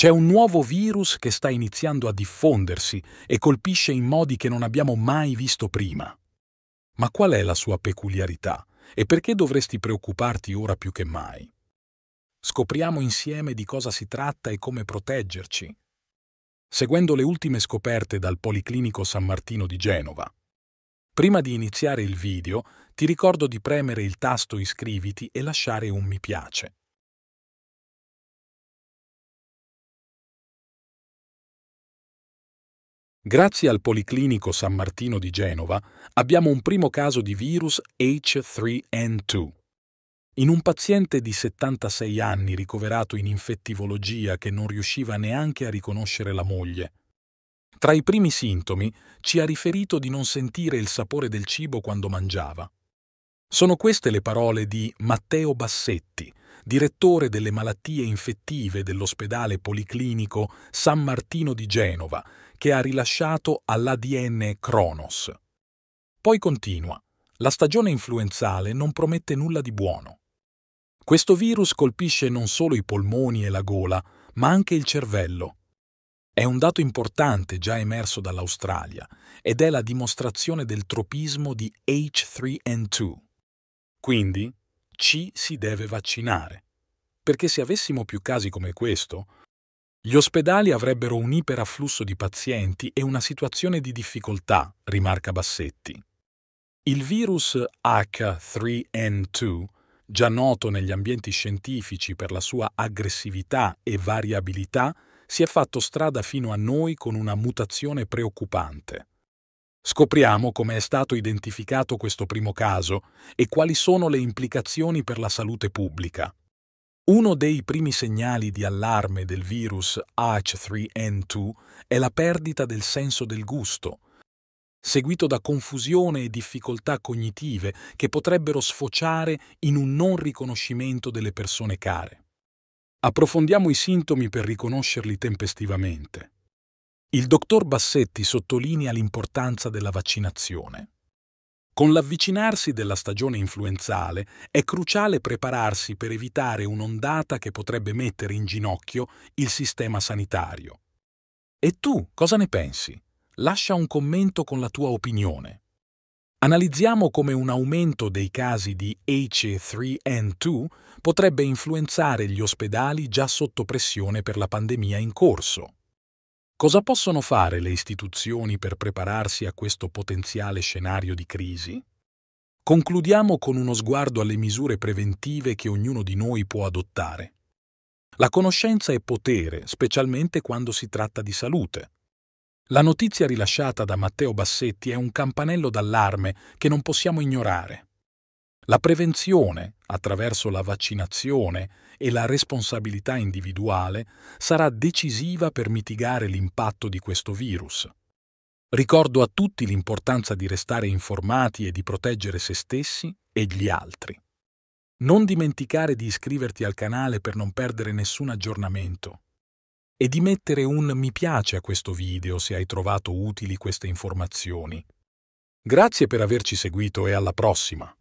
C'è un nuovo virus che sta iniziando a diffondersi e colpisce in modi che non abbiamo mai visto prima. Ma qual è la sua peculiarità e perché dovresti preoccuparti ora più che mai? Scopriamo insieme di cosa si tratta e come proteggerci. Seguendo le ultime scoperte dal Policlinico San Martino di Genova. Prima di iniziare il video, ti ricordo di premere il tasto iscriviti e lasciare un mi piace. Grazie al Policlinico San Martino di Genova abbiamo un primo caso di virus H3N2. In un paziente di 76 anni ricoverato in infettivologia che non riusciva neanche a riconoscere la moglie. Tra i primi sintomi ci ha riferito di non sentire il sapore del cibo quando mangiava. Sono queste le parole di Matteo Bassetti, direttore delle malattie infettive dell'ospedale policlinico San Martino di Genova, che ha rilasciato all'ADN Cronos. Poi continua. La stagione influenzale non promette nulla di buono. Questo virus colpisce non solo i polmoni e la gola, ma anche il cervello. È un dato importante già emerso dall'Australia ed è la dimostrazione del tropismo di H3N2. Quindi, ci si deve vaccinare. Perché se avessimo più casi come questo, gli ospedali avrebbero un iperafflusso di pazienti e una situazione di difficoltà, rimarca Bassetti. Il virus H3N2, già noto negli ambienti scientifici per la sua aggressività e variabilità, si è fatto strada fino a noi con una mutazione preoccupante. Scopriamo come è stato identificato questo primo caso e quali sono le implicazioni per la salute pubblica. Uno dei primi segnali di allarme del virus H3N2 è la perdita del senso del gusto, seguito da confusione e difficoltà cognitive che potrebbero sfociare in un non riconoscimento delle persone care. Approfondiamo i sintomi per riconoscerli tempestivamente. Il dottor Bassetti sottolinea l'importanza della vaccinazione. Con l'avvicinarsi della stagione influenzale è cruciale prepararsi per evitare un'ondata che potrebbe mettere in ginocchio il sistema sanitario. E tu cosa ne pensi? Lascia un commento con la tua opinione. Analizziamo come un aumento dei casi di H3N2 potrebbe influenzare gli ospedali già sotto pressione per la pandemia in corso. Cosa possono fare le istituzioni per prepararsi a questo potenziale scenario di crisi? Concludiamo con uno sguardo alle misure preventive che ognuno di noi può adottare. La conoscenza è potere, specialmente quando si tratta di salute. La notizia rilasciata da Matteo Bassetti è un campanello d'allarme che non possiamo ignorare. La prevenzione, attraverso la vaccinazione e la responsabilità individuale, sarà decisiva per mitigare l'impatto di questo virus. Ricordo a tutti l'importanza di restare informati e di proteggere se stessi e gli altri. Non dimenticare di iscriverti al canale per non perdere nessun aggiornamento e di mettere un mi piace a questo video se hai trovato utili queste informazioni. Grazie per averci seguito e alla prossima!